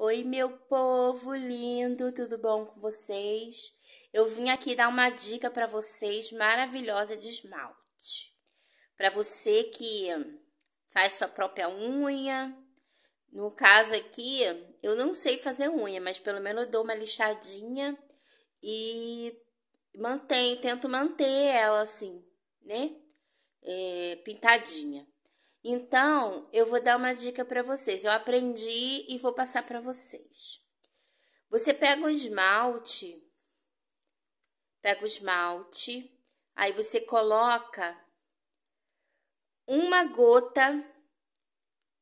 Oi, meu povo lindo, tudo bom com vocês? Eu vim aqui dar uma dica para vocês maravilhosa de esmalte. Para você que faz sua própria unha, no caso aqui, eu não sei fazer unha, mas pelo menos eu dou uma lixadinha e mantenho, tento manter ela assim, né? É, pintadinha. Então, eu vou dar uma dica para vocês. Eu aprendi e vou passar para vocês. Você pega o esmalte, pega o esmalte, aí você coloca uma gota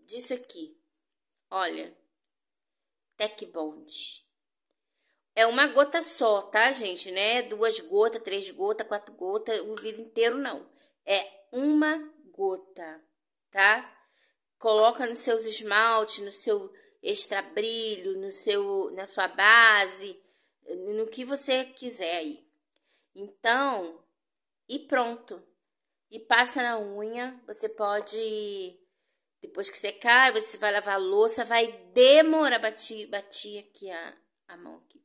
disso aqui. Olha, Tech Bond. É uma gota só, tá, gente? Não é duas gotas, três gotas, quatro gotas, o vidro inteiro não. É uma gota tá? Coloca nos seus esmalte no seu extra brilho, no seu, na sua base, no que você quiser aí. Então, e pronto. E passa na unha, você pode depois que secar, você vai lavar a louça, vai demorar bati, bati aqui a, a mão aqui.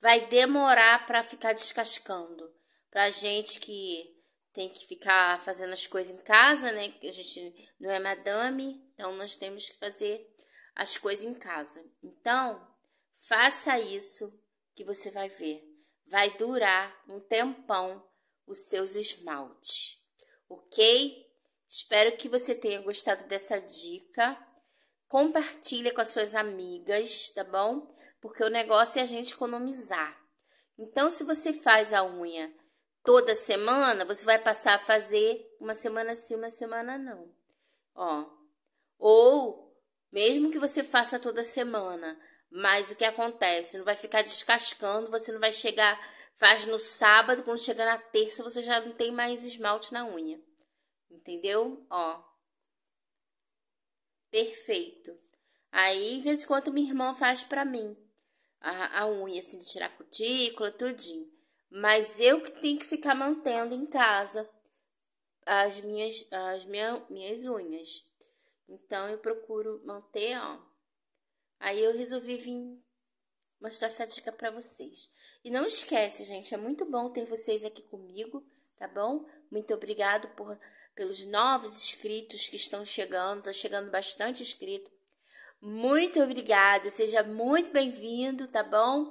Vai demorar para ficar descascando. Pra gente que tem que ficar fazendo as coisas em casa, né? Que A gente não é madame, então nós temos que fazer as coisas em casa. Então, faça isso que você vai ver. Vai durar um tempão os seus esmaltes, ok? Espero que você tenha gostado dessa dica. Compartilha com as suas amigas, tá bom? Porque o negócio é a gente economizar. Então, se você faz a unha toda semana, você vai passar a fazer uma semana sim, uma semana não. Ó. Ou mesmo que você faça toda semana, mas o que acontece? Não vai ficar descascando, você não vai chegar, faz no sábado, quando chegar na terça, você já não tem mais esmalte na unha. Entendeu? Ó. Perfeito. Aí, de vez em quando, minha irmã faz para mim a, a unha, assim, de tirar cutícula, tudinho mas eu que tenho que ficar mantendo em casa as minhas as minha, minhas unhas. Então eu procuro manter, ó. Aí eu resolvi vir mostrar essa dica para vocês. E não esquece, gente, é muito bom ter vocês aqui comigo, tá bom? Muito obrigado por pelos novos inscritos que estão chegando, tá chegando bastante inscrito. Muito obrigada, seja muito bem-vindo, tá bom?